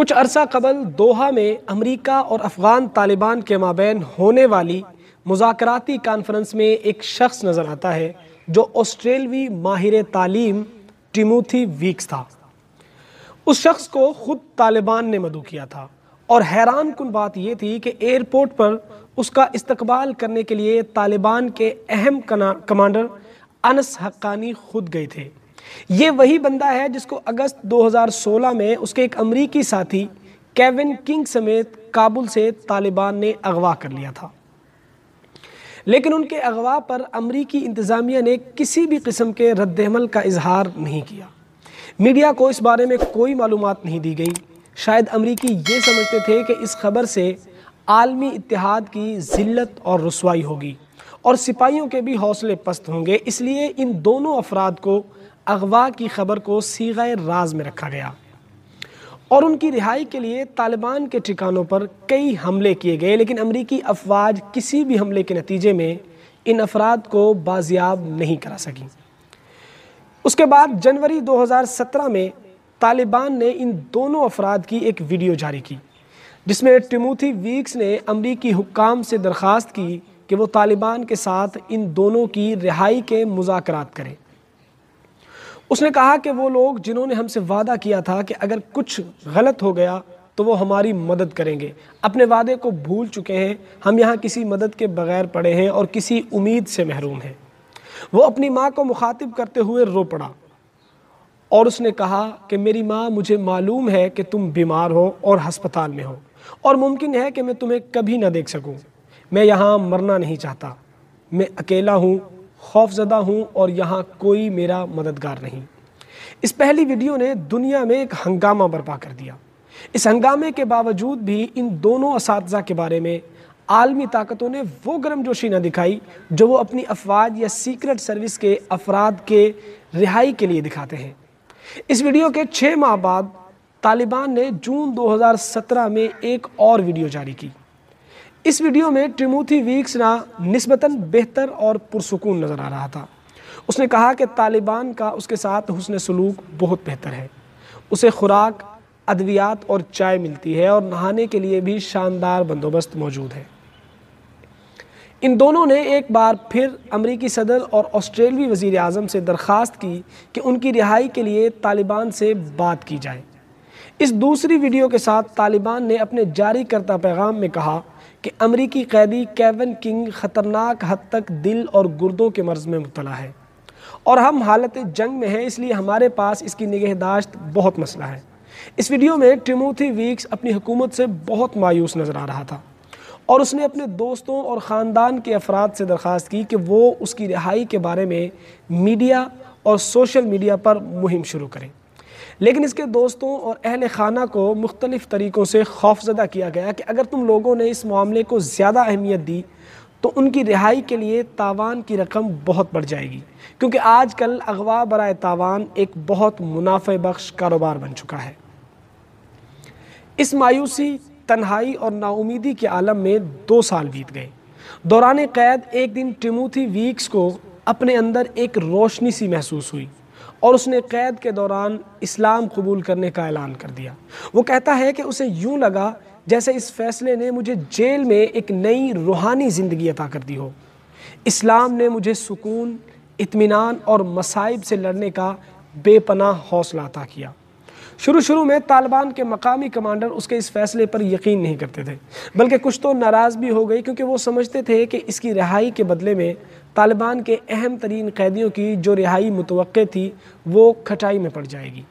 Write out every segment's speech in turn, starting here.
कुछ अरसा कबल दोहा में अमरीका और अफ़गान तालिबान के माबेन होने वाली मुजाकराती कॉन्फ्रेंस में एक शख्स नज़र आता है जो ऑस्ट्रेलवी माहिर तालीम टिमोथी वीक्स था उस शख्स को ख़ुद तालिबान ने मदू किया था और हैरान कन बात यह थी कि एयरपोर्ट पर उसका इस्तकबाल करने के लिए तालिबान के अहम कमांडर अनस हक्कानी खुद गए थे ये वही बंदा है जिसको अगस्त 2016 में उसके एक अमरीकी साथी केविन किंग समेत काबुल से तालिबान ने अगवा कर लिया था लेकिन उनके अगवा पर अमरीकी इंतज़ामिया ने किसी भी किस्म के रद्दमल का इजहार नहीं किया मीडिया को इस बारे में कोई मालूम नहीं दी गई शायद अमरीकी ये समझते थे कि इस खबर से आलमी इतिहाद की ज़िल्त और रसवाई होगी और सिपाहियों के भी हौसले पस्त होंगे इसलिए इन दोनों अफराद को अगवा की खबर को सीगा राज में रखा गया और उनकी रिहाई के लिए तालिबान के ठिकानों पर कई हमले किए गए लेकिन अमरीकी अफवाज किसी भी हमले के नतीजे में इन अफराद को बाजियाब नहीं करा सकी उसके बाद जनवरी 2017 में तालिबान ने इन दोनों अफराद की एक वीडियो जारी की जिसमें टिमोथी वीक्स ने अमरीकी हुकाम से दरख्वास्त की कि वो तालिबान के साथ इन दोनों की रिहाई के मुजात करें उसने कहा कि वो लोग जिन्होंने हमसे वादा किया था कि अगर कुछ गलत हो गया तो वो हमारी मदद करेंगे अपने वादे को भूल चुके हैं हम यहाँ किसी मदद के बगैर पड़े हैं और किसी उम्मीद से महरूम हैं वो अपनी माँ को मुखातिब करते हुए रो पड़ा और उसने कहा कि मेरी माँ मुझे मालूम है कि तुम बीमार हो और हस्पताल में हो और मुमकिन है कि मैं तुम्हें कभी ना देख सकूँ मैं यहाँ मरना नहीं चाहता मैं अकेला हूँ खौफजदा हूँ और यहाँ कोई मेरा मददगार नहीं इस पहली वीडियो ने दुनिया में एक हंगामा बर्पा कर दिया इस हंगामे के बावजूद भी इन दोनों इस के बारे में आलमी ताकतों ने वो गर्म जोशी न दिखाई जो वो अपनी अफवाज या सीक्रेट सर्विस के अफराद के रिहाई के लिए दिखाते हैं इस वीडियो के छः माह बाद तालिबान ने जून 2017 में एक और वीडियो जारी की इस वीडियो में ट्रिमूथी वीक्स ना नस्बता बेहतर और पुरसकून नज़र आ रहा था उसने कहा कि तालिबान का उसके साथ हुसन सलूक बहुत बेहतर है उसे खुराक अद्वियात और चाय मिलती है और नहाने के लिए भी शानदार बंदोबस्त मौजूद है इन दोनों ने एक बार फिर अमरीकी सदर और ऑस्ट्रेलवी वज़ी अजम से दरख्वास्त की कि उनकी रिहाई के लिए तालिबान से बात की जाए इस दूसरी वीडियो के साथ तालिबान ने अपने जारी करता पैगाम में कहा कि अमरीकी कैदी कैवन किंग ख़तरनाक हद तक दिल और गुर्दों के मर्ज़ में मुबला है और हम हालत जंग में हैं इसलिए हमारे पास इसकी निगहदाश्त बहुत मसला है इस वीडियो में टिमोथी वीक्स अपनी हुकूमत से बहुत मायूस नज़र आ रहा था और उसने अपने दोस्तों और ख़ानदान के अफराद से दरख्वास्त की कि वो उसकी रिहाई के बारे में मीडिया और सोशल मीडिया पर मुहिम शुरू करें लेकिन इसके दोस्तों और अहल खाना को मुख्तलिफ़ तरीक़ों से खौफजदा किया गया कि अगर तुम लोगों ने इस मामले को ज़्यादा अहमियत दी तो उनकी रिहाई के लिए तावान की रकम बहुत बढ़ जाएगी क्योंकि आज कल अगवा बरए तावान एक बहुत मुनाफे बख्श कारोबार बन चुका है इस मायूसी तन्हाई और नाउमीदी के आलम में दो साल बीत गए दौरान कैद एक दिन टिमोथी वीक्स को अपने अंदर एक रोशनी सी महसूस हुई और उसने कैद के दौरान इस्लाम कबूल करने का ऐलान कर दिया वो कहता है कि उसे यूं लगा जैसे इस फैसले ने मुझे जेल में एक नई रूहानी ज़िंदगी अता कर दी हो इस्लाम ने मुझे सुकून इत्मीनान और मसाइब से लड़ने का बेपनाह हौसला अता किया शुरू शुरू में तालिबान के मकामी कमांडर उसके इस फैसले पर यकीन नहीं करते थे बल्कि कुछ तो नाराज़ भी हो गई क्योंकि वो समझते थे कि इसकी रिहाई के बदले में तालिबान के अहम तरीन कैदियों की जो रिहाई मुतव थी वो खटाई में पड़ जाएगी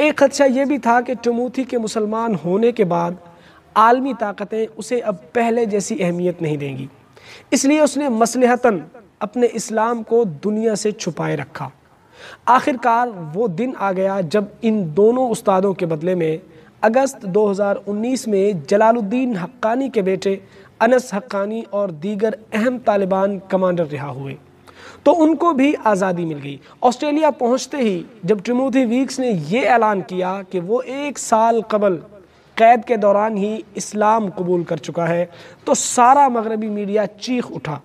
एक खदशा ये भी था कि टमूथी के मुसलमान होने के बाद आलमी ताकतें उसे अब पहले जैसी अहमियत नहीं देंगी इसलिए उसने मसलहता अपने इस्लाम को दुनिया से छुपाए रखा आखिरकार वो दिन आ गया जब इन दोनों उस्तादों के बदले में अगस्त 2019 में जलालुद्दीन हक्कानी के बेटे अनस हक्कानी और दीगर अहम तालिबान कमांडर रिहा हुए तो उनको भी आज़ादी मिल गई ऑस्ट्रेलिया पहुंचते ही जब ट्रिमोथी वीक्स ने ये ऐलान किया कि वो एक साल कबल कैद के दौरान ही इस्लाम कबूल कर चुका है तो सारा मगरबी मीडिया चीख उठा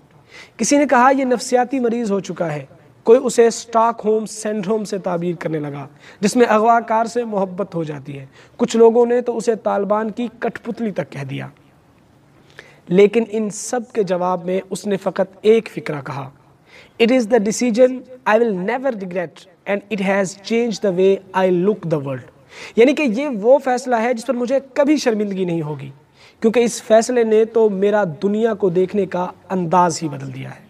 किसी ने कहा यह नफसियाती मरीज़ हो चुका है कोई उसे स्टॉक होम सेंड्रोम से ताबीर करने लगा जिसमें अगवाकार से मोहब्बत हो जाती है कुछ लोगों ने तो उसे तालिबान की कठपुतली तक कह दिया लेकिन इन सब के जवाब में उसने फ़कत एक फ़िक्रा कहा it is the decision I will never regret and it has change the way I look the world यानी कि ये वो फ़ैसला है जिस पर मुझे कभी शर्मिंदगी नहीं होगी क्योंकि इस फैसले ने तो मेरा दुनिया को देखने का अंदाज़ ही बदल दिया है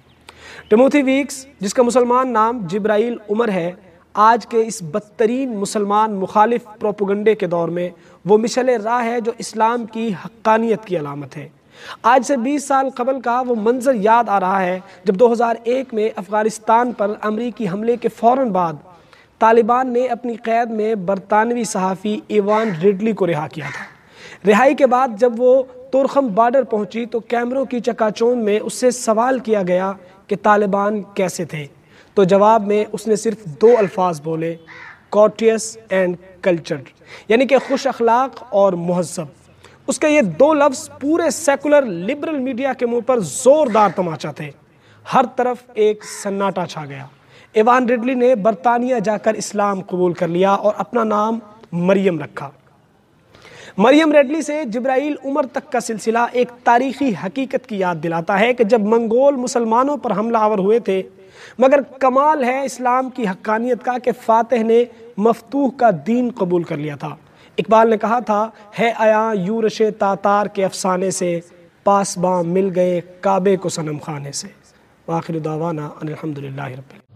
टमोथी वीक्स जिसका मुसलमान नाम जब्राइल उमर है आज के इस बदतरीन मुसलमान मुखालिफ प्रोपोगंडे के दौर में वो मिशल राह है जो इस्लाम की हक्कानियत की अलामत है आज से 20 साल कबल का वो मंजर याद आ रहा है जब 2001 में अफ़गानिस्तान पर अमरीकी हमले के फ़ौर बाद तालिबान ने अपनी कैद में बरतानवी सहाफ़ी ईवान रिडली को रिहा किया था रिहाई के बाद जब वो तुरखम बॉर्डर पहुंची तो कैमरों की चकाचौंध में उससे सवाल किया गया कि तालिबान कैसे थे तो जवाब में उसने सिर्फ दो अल्फाज बोले कॉटियस एंड कल्चर्ड यानी कि खुश अखलाक और महसब उसके ये दो लफ्ज़ पूरे सेकुलर लिबरल मीडिया के मुंह पर ज़ोरदार तमाचा थे हर तरफ एक सन्नाटा छा गया इवान रिडली ने बरतानिया जाकर इस्लाम कबूल कर लिया और अपना नाम मरियम रखा मरियम रेडली से जब्राइल उमर तक का सिलसिला एक तारीखी हकीकत की याद दिलाता है कि जब मंगोल मुसलमानों पर हमला आवर हुए थे मगर कमाल है इस्लाम की हक्कानियत का कि फ़ातह ने मफतूह का दीन कबूल कर लिया था इकबाल ने कहा था है आया यूरश तातार के अफसाने से पासबां मिल गए काबे को सनम खाने से आखिर दावाना अलहमदिल्ला रब